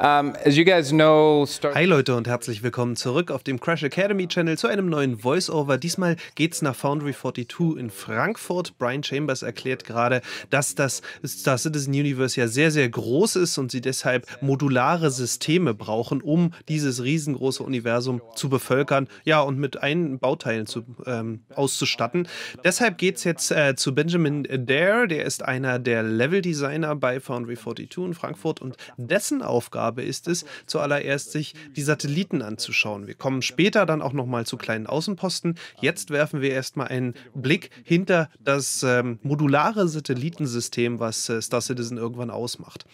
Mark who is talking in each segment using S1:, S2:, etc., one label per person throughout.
S1: Hi Leute und herzlich willkommen zurück auf dem Crash Academy Channel zu einem neuen Voiceover. Diesmal geht's nach Foundry 42 in Frankfurt. Brian Chambers erklärt gerade, dass das Star Citizen Universe ja sehr, sehr groß ist und sie deshalb modulare Systeme brauchen, um dieses riesengroße Universum zu bevölkern, ja, und mit ein Bauteilen zu, ähm, auszustatten. Deshalb geht's jetzt äh, zu Benjamin Dare, der ist einer der Level Designer bei Foundry 42 in Frankfurt und dessen Aufgabe habe, ist es, zuallererst sich die Satelliten anzuschauen. Wir kommen später dann auch noch mal zu kleinen Außenposten. Jetzt werfen wir erstmal einen Blick hinter das ähm, modulare Satellitensystem, was äh, Star Citizen irgendwann ausmacht.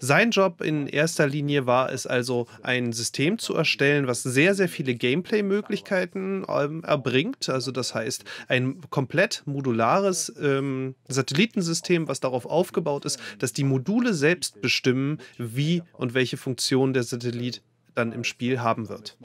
S1: Sein Job in erster Linie war es also, ein System zu erstellen, was sehr, sehr viele Gameplay-Möglichkeiten ähm, erbringt. Also das heißt, ein komplett modulares ähm, Satellitensystem, was darauf aufgebaut ist, dass die Module selbst bestimmen, wie und welche Funktion der Satellit dann im Spiel haben wird.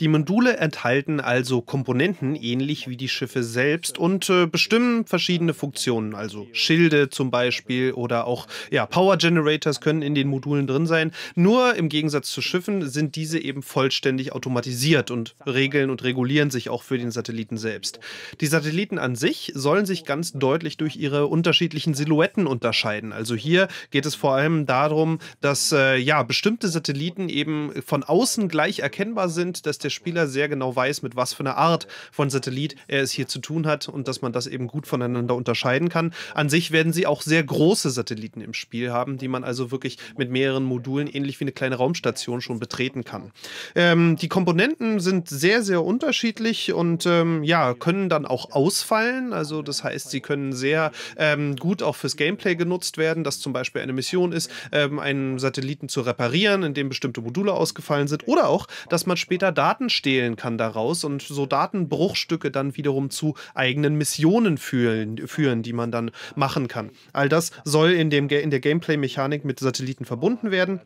S1: Die Module enthalten also Komponenten ähnlich wie die Schiffe selbst und äh, bestimmen verschiedene Funktionen, also Schilde zum Beispiel oder auch ja, Power Generators können in den Modulen drin sein. Nur im Gegensatz zu Schiffen sind diese eben vollständig automatisiert und regeln und regulieren sich auch für den Satelliten selbst. Die Satelliten an sich sollen sich ganz deutlich durch ihre unterschiedlichen Silhouetten unterscheiden. Also hier geht es vor allem darum, dass äh, ja bestimmte Satelliten eben von außen gleich erkennbar sind, dass der Spieler sehr genau weiß, mit was für einer Art von Satellit er es hier zu tun hat und dass man das eben gut voneinander unterscheiden kann. An sich werden sie auch sehr große Satelliten im Spiel haben, die man also wirklich mit mehreren Modulen ähnlich wie eine kleine Raumstation schon betreten kann. Ähm, die Komponenten sind sehr, sehr unterschiedlich und ähm, ja, können dann auch ausfallen. Also das heißt, sie können sehr ähm, gut auch fürs Gameplay genutzt werden, dass zum Beispiel eine Mission ist, ähm, einen Satelliten zu reparieren, in dem bestimmte Module ausgefallen aufgefallen sind. Oder auch, dass man später Daten stehlen kann daraus und so Datenbruchstücke dann wiederum zu eigenen Missionen fühlen, führen, die man dann machen kann. All das soll in, dem, in der Gameplay-Mechanik mit Satelliten verbunden werden.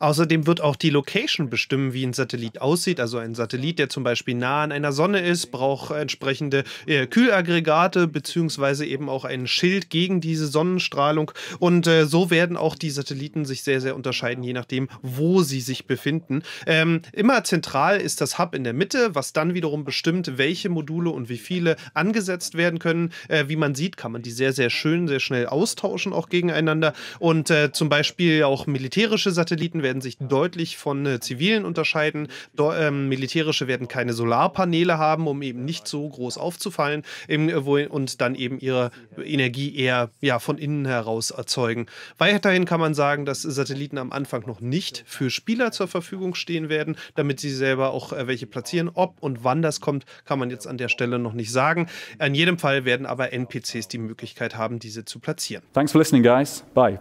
S1: Außerdem wird auch die Location bestimmen, wie ein Satellit aussieht. Also ein Satellit, der zum Beispiel nah an einer Sonne ist, braucht entsprechende äh, Kühlaggregate beziehungsweise eben auch ein Schild gegen diese Sonnenstrahlung. Und äh, so werden auch die Satelliten sich sehr, sehr unterscheiden, je nachdem, wo sie sich befinden unten. Ähm, immer zentral ist das Hub in der Mitte, was dann wiederum bestimmt, welche Module und wie viele angesetzt werden können. Äh, wie man sieht, kann man die sehr, sehr schön, sehr schnell austauschen, auch gegeneinander. Und äh, zum Beispiel auch militärische Satelliten werden sich deutlich von äh, zivilen unterscheiden. Do ähm, militärische werden keine Solarpaneele haben, um eben nicht so groß aufzufallen eben, äh, und dann eben ihre Energie eher ja, von innen heraus erzeugen. Weiterhin kann man sagen, dass Satelliten am Anfang noch nicht für Spieler zur Verfügung Verfügung stehen werden, damit sie selber auch äh, welche platzieren. Ob und wann das kommt, kann man jetzt an der Stelle noch nicht sagen. In jedem Fall werden aber NPCs die Möglichkeit haben, diese zu platzieren. Thanks for listening, guys. Bye.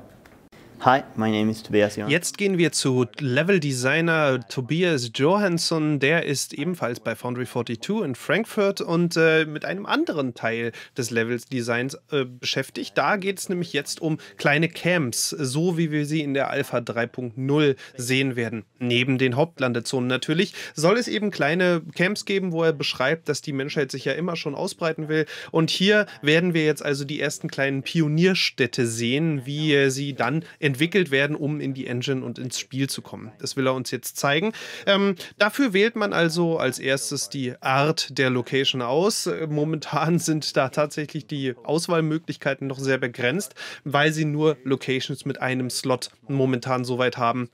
S1: Hi, my name is Tobias Johansson. Jetzt gehen wir zu Level Designer Tobias Johansson. Der ist ebenfalls bei Foundry 42 in Frankfurt und äh, mit einem anderen Teil des Level Designs äh, beschäftigt. Da geht es nämlich jetzt um kleine Camps, so wie wir sie in der Alpha 3.0 sehen werden. Neben den Hauptlandezonen natürlich soll es eben kleine Camps geben, wo er beschreibt, dass die Menschheit sich ja immer schon ausbreiten will. Und hier werden wir jetzt also die ersten kleinen Pionierstädte sehen, wie äh, sie dann in entwickelt werden, um in die Engine und ins Spiel zu kommen. Das will er uns jetzt zeigen. Ähm, dafür wählt man also als erstes die Art der Location aus. Äh, momentan sind da tatsächlich die Auswahlmöglichkeiten noch sehr begrenzt, weil sie nur Locations mit einem Slot momentan so weit haben,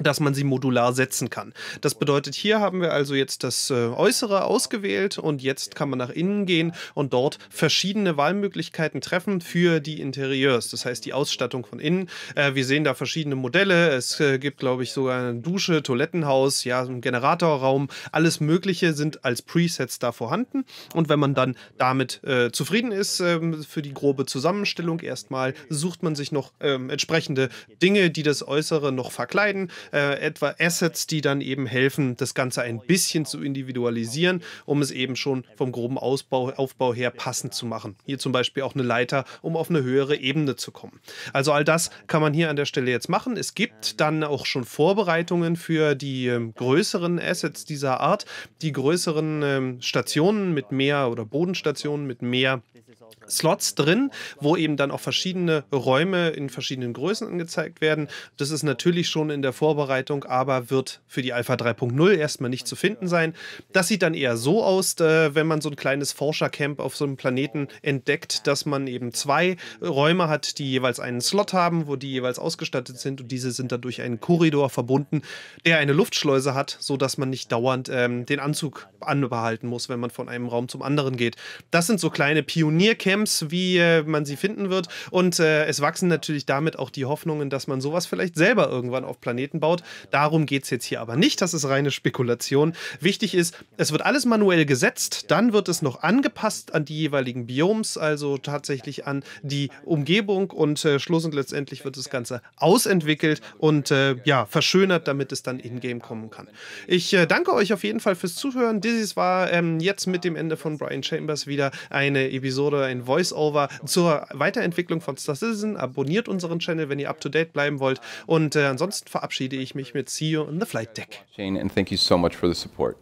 S1: dass man sie modular setzen kann. Das bedeutet, hier haben wir also jetzt das äh, Äußere ausgewählt und jetzt kann man nach innen gehen und dort verschiedene Wahlmöglichkeiten treffen für die Interieurs, das heißt die Ausstattung von innen. Äh, wir sehen da verschiedene Modelle. Es äh, gibt, glaube ich, sogar eine Dusche, Toilettenhaus, ja, einen Generatorraum. Alles Mögliche sind als Presets da vorhanden. Und wenn man dann damit zufrieden ist ähm, für die grobe Zusammenstellung erstmal, sucht man sich noch ähm, entsprechende Dinge, die das Äußere noch verkleiden. Äh, etwa Assets, die dann eben helfen, das Ganze ein bisschen zu individualisieren, um es eben schon vom groben Ausbau, Aufbau her passend zu machen. Hier zum Beispiel auch eine Leiter, um auf eine höhere Ebene zu kommen. Also all das kann man hier an der Stelle jetzt machen. Es gibt dann auch schon Vorbereitungen für die ähm, größeren Assets dieser Art, die größeren ähm, Stationen mit mehr oder Bodenstationen mit mehr Slots drin, wo eben dann auch verschiedene Räume in verschiedenen Größen angezeigt werden. Das ist natürlich schon in der Vorbereitung, aber wird für die Alpha 3.0 erstmal nicht zu finden sein. Das sieht dann eher so aus, äh, wenn man so ein kleines Forschercamp auf so einem Planeten entdeckt, dass man eben zwei Räume hat, die jeweils einen Slot haben, wo die jeweils ausgestattet sind und diese sind dann durch einen Korridor verbunden, der eine Luftschleuse hat, sodass man nicht dauernd ähm, den Anzug anbehalten muss, wenn man von einem Raum zum anderen geht. Das sind so kleine Pionier Camps, wie äh, man sie finden wird. Und äh, es wachsen natürlich damit auch die Hoffnungen, dass man sowas vielleicht selber irgendwann auf Planeten baut. Darum geht es jetzt hier aber nicht. Das ist reine Spekulation. Wichtig ist, es wird alles manuell gesetzt. Dann wird es noch angepasst an die jeweiligen Bioms, also tatsächlich an die Umgebung. Und äh, Schluss und letztendlich wird das Ganze ausentwickelt und äh, ja, verschönert, damit es dann in-game kommen kann. Ich äh, danke euch auf jeden Fall fürs Zuhören. Dieses war ähm, jetzt mit dem Ende von Brian Chambers wieder eine Episode ein in Voiceover zur Weiterentwicklung von Star Citizen. Abonniert unseren Channel, wenn ihr up to date bleiben wollt. Und äh, ansonsten verabschiede ich mich mit See You on the Flight Deck. Shane, and thank you so much for the support.